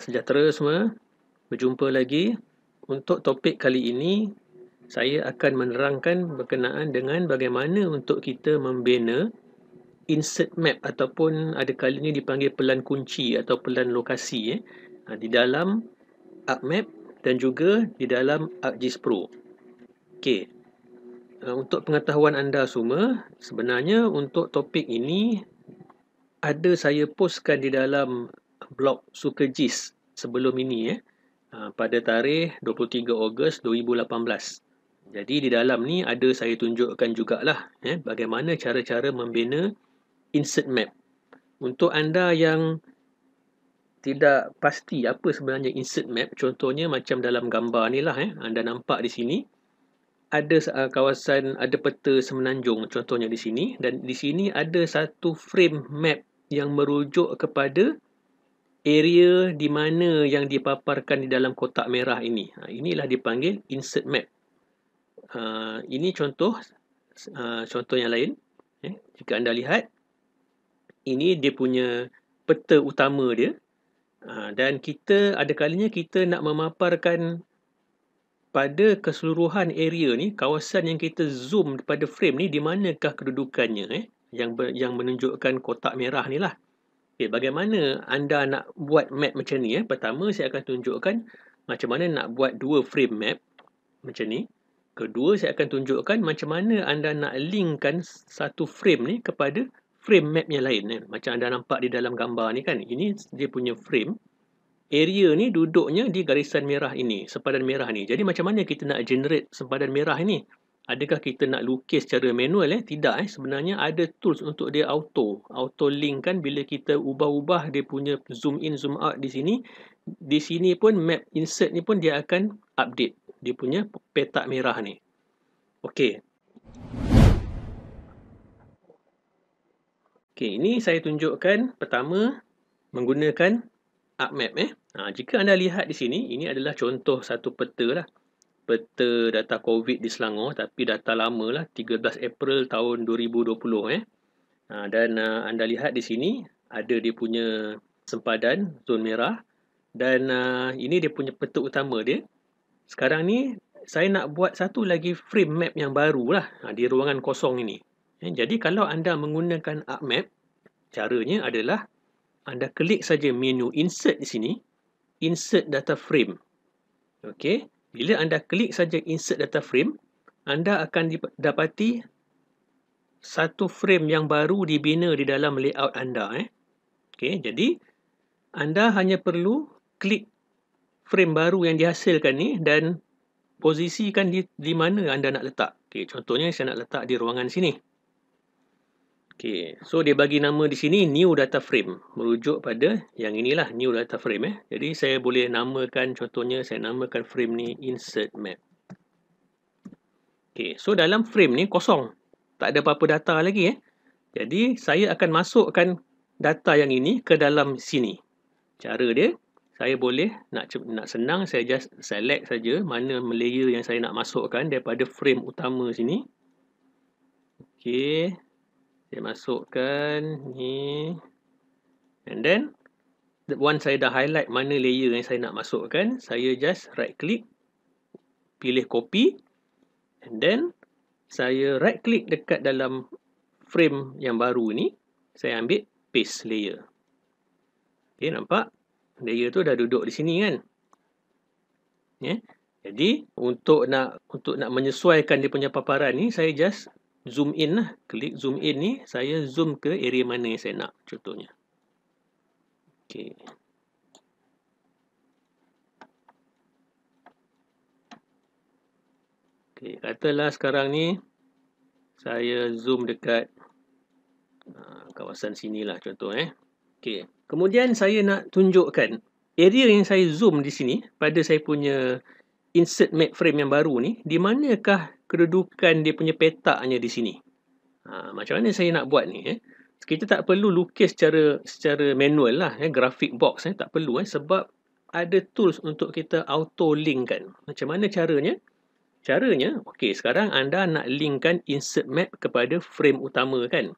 sejahtera semua. Berjumpa lagi. Untuk topik kali ini, saya akan menerangkan berkenaan dengan bagaimana untuk kita membina insert map ataupun ada kalinya dipanggil pelan kunci atau pelan lokasi eh, ha, di dalam map dan juga di dalam ArcGIS Pro. Okay, ha, Untuk pengetahuan anda semua, sebenarnya untuk topik ini ada saya postkan di dalam blog Suka Jis sebelum ini eh, ah, pada tarikh 23 Ogos 2018. Jadi di dalam ni ada saya tunjukkan jugalah eh, bagaimana cara-cara membina insert map. Untuk anda yang tidak pasti apa sebenarnya insert map, contohnya macam dalam gambar ni lah, eh, anda nampak di sini ada uh, kawasan, ada peta semenanjung contohnya di sini dan di sini ada satu frame map yang merujuk kepada area di mana yang dipaparkan di dalam kotak merah ini. Ha, inilah dipanggil insert map. Uh, ini contoh uh, contoh yang lain. Eh, jika anda lihat, ini dia punya peta utama dia. Uh, dan kita ada kalinya kita nak memaparkan pada keseluruhan area ni, kawasan yang kita zoom pada frame ni, di manakah kedudukannya eh, yang, ber, yang menunjukkan kotak merah ni lah. Okay, bagaimana anda nak buat map macam ni? Eh? Pertama, saya akan tunjukkan macam mana nak buat dua frame map macam ni. Kedua, saya akan tunjukkan macam mana anda nak linkkan satu frame ni kepada frame map yang lain. Eh? Macam anda nampak di dalam gambar ni kan. Ini dia punya frame. Area ni duduknya di garisan merah ini. Sempadan merah ni. Jadi macam mana kita nak generate sempadan merah ini? adakah kita nak lukis secara manual eh tidak eh sebenarnya ada tools untuk dia auto auto link kan bila kita ubah-ubah dia punya zoom in zoom out di sini di sini pun map insert ni pun dia akan update dia punya petak merah ni okey okey ini saya tunjukkan pertama menggunakan ArcMap eh. Ha, jika anda lihat di sini, ini adalah contoh satu peta lah peta data COVID di Selangor tapi data lama lah 13 April tahun 2020 eh. Ha, dan uh, anda lihat di sini ada dia punya sempadan zon merah dan uh, ini dia punya petuk utama dia. Sekarang ni saya nak buat satu lagi frame map yang baru lah ha, di ruangan kosong ini. Eh, jadi kalau anda menggunakan map, caranya adalah anda klik saja menu insert di sini, insert data frame. Okey. Bila anda klik saja insert data frame, anda akan dapati satu frame yang baru dibina di dalam layout anda. Eh. Okay, jadi, anda hanya perlu klik frame baru yang dihasilkan ni dan posisikan di, di mana anda nak letak. Okay, contohnya, saya nak letak di ruangan sini. Okay. So, dia bagi nama di sini new data frame. Merujuk pada yang inilah new data frame. Eh. Jadi, saya boleh namakan contohnya, saya namakan frame ni insert map. Okay. So, dalam frame ni kosong. Tak ada apa-apa data lagi. Eh. Jadi, saya akan masukkan data yang ini ke dalam sini. Cara dia, saya boleh nak nak senang, saya just select saja mana layer yang saya nak masukkan daripada frame utama sini. Okay. Saya masukkan ni. And then, once saya dah highlight mana layer yang saya nak masukkan, saya just right click, pilih copy. And then, saya right click dekat dalam frame yang baru ni. Saya ambil paste layer. Okay, nampak? Layer tu dah duduk di sini kan? Yeah. Jadi, untuk nak untuk nak menyesuaikan dia punya paparan ni, saya just zoom in lah. Klik zoom in ni, saya zoom ke area mana yang saya nak contohnya. Okey. Okey, katalah sekarang ni saya zoom dekat ah, kawasan sinilah contoh eh. Okey. Kemudian saya nak tunjukkan area yang saya zoom di sini pada saya punya insert map frame yang baru ni, di manakah kedudukan dia punya petaknya di sini. Ha, macam mana saya nak buat ni? Eh? Kita tak perlu lukis secara secara manual lah, eh? grafik box. Eh? Tak perlu eh? sebab ada tools untuk kita auto link kan. Macam mana caranya? Caranya, ok sekarang anda nak linkkan insert map kepada frame utama kan?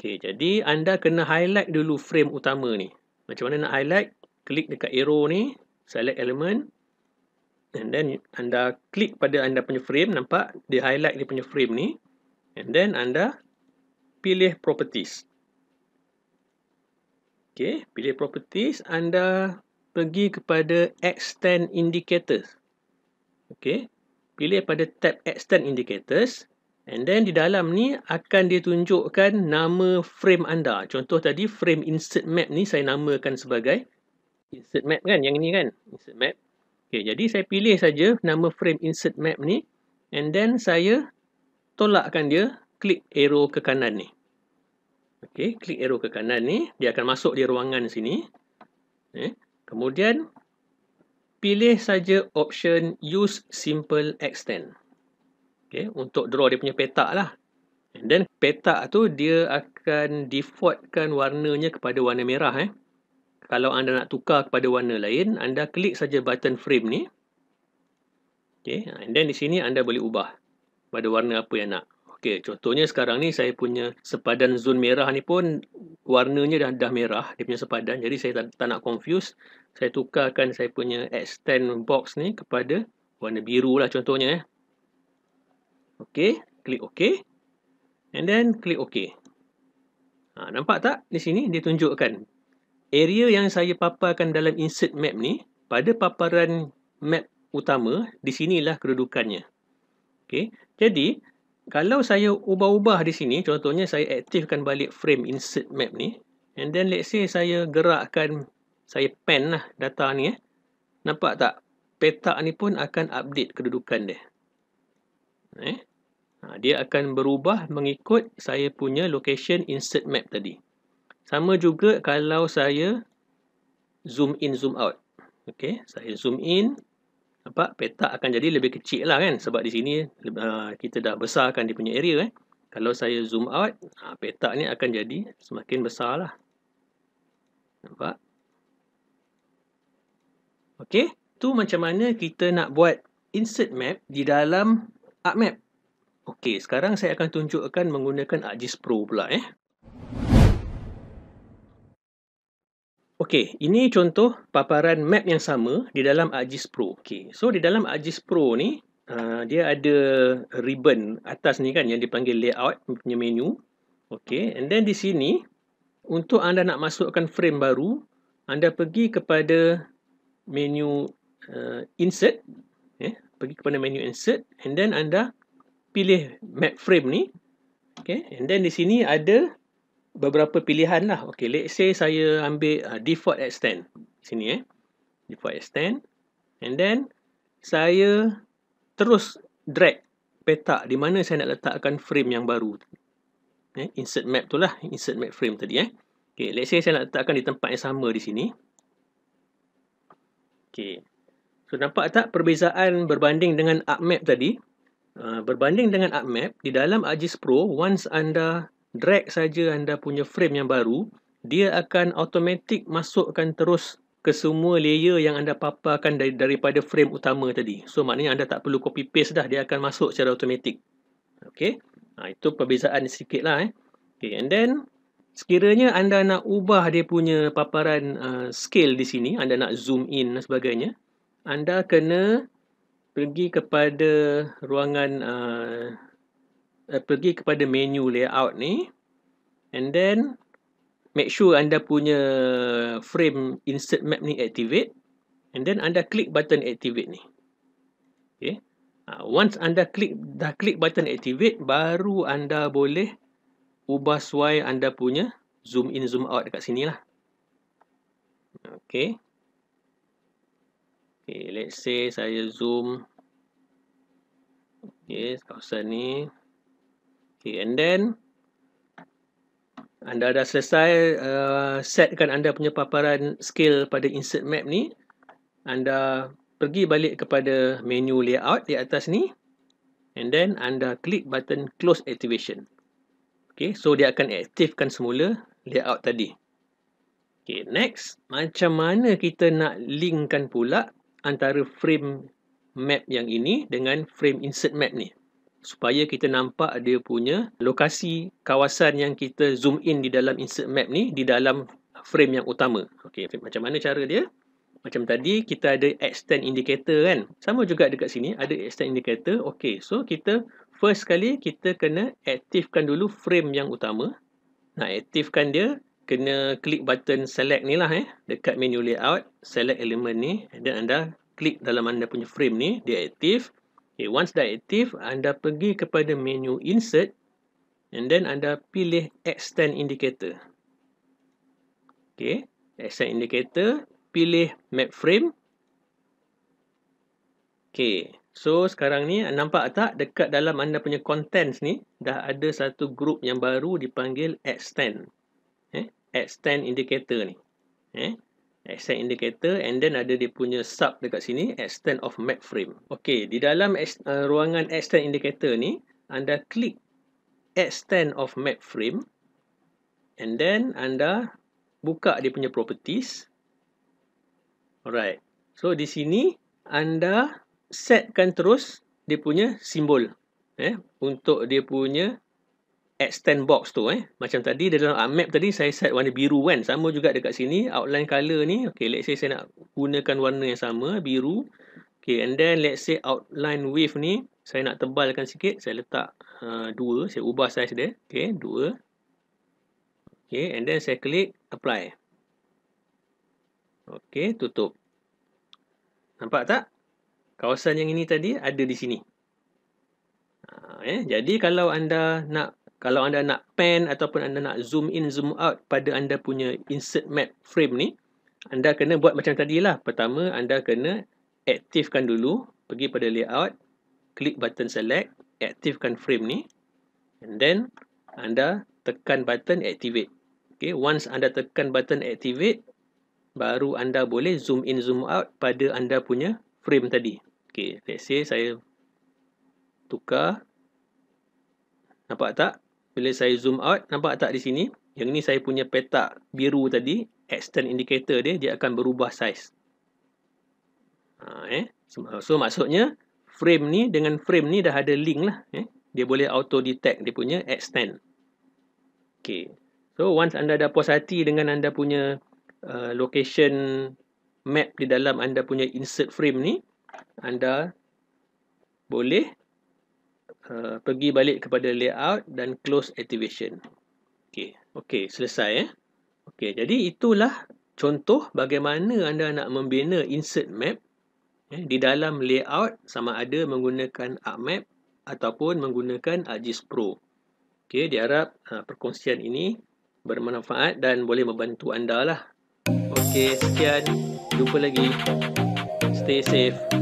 Ok, jadi anda kena highlight dulu frame utama ni. Macam mana nak highlight? Klik dekat arrow ni, select element, And then anda klik pada anda punya frame, nampak? Dia highlight dia punya frame ni. And then anda pilih properties. Okay, pilih properties, anda pergi kepada extend indicators. Okay, pilih pada tab extend indicators. And then di dalam ni akan ditunjukkan nama frame anda. Contoh tadi frame insert map ni saya namakan sebagai insert map kan yang ni kan. Insert map. Okey, jadi saya pilih saja nama frame insert map ni and then saya tolakkan dia, klik arrow ke kanan ni. Okay, klik arrow ke kanan ni, dia akan masuk di ruangan sini. Eh, kemudian pilih saja option use simple extend. Okay, untuk draw dia punya petak lah. And then petak tu dia akan defaultkan warnanya kepada warna merah eh kalau anda nak tukar kepada warna lain, anda klik saja button frame ni. Okay, and then di sini anda boleh ubah pada warna apa yang nak. Okay, contohnya sekarang ni saya punya sepadan zon merah ni pun warnanya dah, dah merah. Dia punya sepadan. Jadi saya tak, tak nak confuse. Saya tukarkan saya punya extend box ni kepada warna biru lah contohnya. Eh. Okay, klik OK. And then klik OK. Ha, nampak tak di sini dia tunjukkan area yang saya paparkan dalam insert map ni pada paparan map utama di sinilah kedudukannya. Okay? Jadi kalau saya ubah-ubah di sini contohnya saya aktifkan balik frame insert map ni and then let's say saya gerakkan saya pan lah data ni eh. Nampak tak? Petak ni pun akan update kedudukan dia. Eh? Ha, dia akan berubah mengikut saya punya location insert map tadi. Sama juga kalau saya zoom in, zoom out. Okey, saya zoom in. Nampak petak akan jadi lebih kecil lah kan. Sebab di sini uh, kita dah besarkan dia punya area. Eh. Kalau saya zoom out, uh, petak ni akan jadi semakin besar lah. Nampak? Okey, tu macam mana kita nak buat insert map di dalam ArcMap. Okey, sekarang saya akan tunjukkan menggunakan ArcGIS Pro pula eh. Okey, ini contoh paparan map yang sama di dalam Agis Pro. Okey, so di dalam Agis Pro ni, uh, dia ada ribbon atas ni kan yang dipanggil layout punya menu. Okey, and then di sini, untuk anda nak masukkan frame baru, anda pergi kepada menu uh, insert. Eh, pergi kepada menu insert and then anda pilih map frame ni. Okey, and then di sini ada beberapa pilihan lah. Okay, let's say saya ambil uh, default extend. Sini eh. Default extend. And then, saya terus drag petak di mana saya nak letakkan frame yang baru. Eh, insert map tu lah. Insert map frame tadi eh. Okay, let's say saya nak letakkan di tempat yang sama di sini. Okay. So, nampak tak perbezaan berbanding dengan ArcMap tadi? Uh, berbanding dengan ArcMap, di dalam ArcGIS Pro, once anda drag saja anda punya frame yang baru, dia akan automatik masukkan terus ke semua layer yang anda paparkan dari, daripada frame utama tadi. So, maknanya anda tak perlu copy paste dah. Dia akan masuk secara automatik. Okay. Ha, itu perbezaan sedikit lah. Eh. Okay, and then, sekiranya anda nak ubah dia punya paparan uh, scale di sini, anda nak zoom in dan sebagainya, anda kena pergi kepada ruangan uh, Eh, pergi kepada menu layout ni and then make sure anda punya frame insert map ni activate and then anda klik button activate ni okay. uh, once anda klik dah klik button activate baru anda boleh ubah suai anda punya zoom in zoom out dekat sini lah ok ok let's say saya zoom yes, kawasan ni Okay, and then anda dah selesai uh, setkan anda punya paparan scale pada insert map ni. Anda pergi balik kepada menu layout di atas ni. And then anda klik button close activation. Okay, so dia akan aktifkan semula layout tadi. Okay, next. Macam mana kita nak linkkan pula antara frame map yang ini dengan frame insert map ni supaya kita nampak dia punya lokasi kawasan yang kita zoom in di dalam insert map ni di dalam frame yang utama. Okey, macam mana cara dia? Macam tadi kita ada extend indicator kan? Sama juga dekat sini ada extend indicator. Okey, so kita first kali kita kena aktifkan dulu frame yang utama. Nak aktifkan dia kena klik button select ni lah eh dekat menu layout select element ni dan anda klik dalam anda punya frame ni dia aktif Okay, once dah aktif, anda pergi kepada menu Insert and then anda pilih Extend Indicator. Okay, Extend Indicator, pilih Map Frame. Okay, so sekarang ni nampak tak dekat dalam anda punya contents ni dah ada satu group yang baru dipanggil Extend. Eh? Extend Indicator ni. Eh? extend indicator and then ada dia punya sub dekat sini extend of map frame. Okey, di dalam uh, ruangan extend indicator ni anda klik extend of map frame and then anda buka dia punya properties. Alright. So di sini anda setkan terus dia punya simbol eh untuk dia punya extend box tu eh. Macam tadi dalam uh, map tadi saya set warna biru kan. Sama juga dekat sini. Outline color ni. Okay let's say saya nak gunakan warna yang sama. Biru. Okay and then let's say outline wave ni. Saya nak tebalkan sikit. Saya letak 2. Uh, saya ubah size dia. Okay dua. Okay and then saya klik apply. Okay tutup. Nampak tak? Kawasan yang ini tadi ada di sini. Ah, eh. Jadi kalau anda nak kalau anda nak pan ataupun anda nak zoom in, zoom out pada anda punya insert map frame ni, anda kena buat macam tadi lah. Pertama, anda kena aktifkan dulu, pergi pada layout, klik button select, aktifkan frame ni, and then anda tekan button activate. Okay, once anda tekan button activate, baru anda boleh zoom in, zoom out pada anda punya frame tadi. Okay, let's say saya tukar. Nampak tak? bila saya zoom out, nampak tak di sini? Yang ni saya punya petak biru tadi, extend indicator dia, dia akan berubah size. Ha, eh. so, so, maksudnya, frame ni dengan frame ni dah ada link lah. Eh. Dia boleh auto-detect dia punya extend. Okay. So, once anda dah puas hati dengan anda punya uh, location map di dalam anda punya insert frame ni, anda boleh Uh, pergi balik kepada layout dan close activation. Okey, okey, selesai eh. Okey, jadi itulah contoh bagaimana anda nak membina insert map eh, di dalam layout sama ada menggunakan ArcMap ataupun menggunakan ArcGIS Pro. Okey, diharap ha, perkongsian ini bermanfaat dan boleh membantu anda lah. Okey, sekian. Jumpa lagi. Stay safe.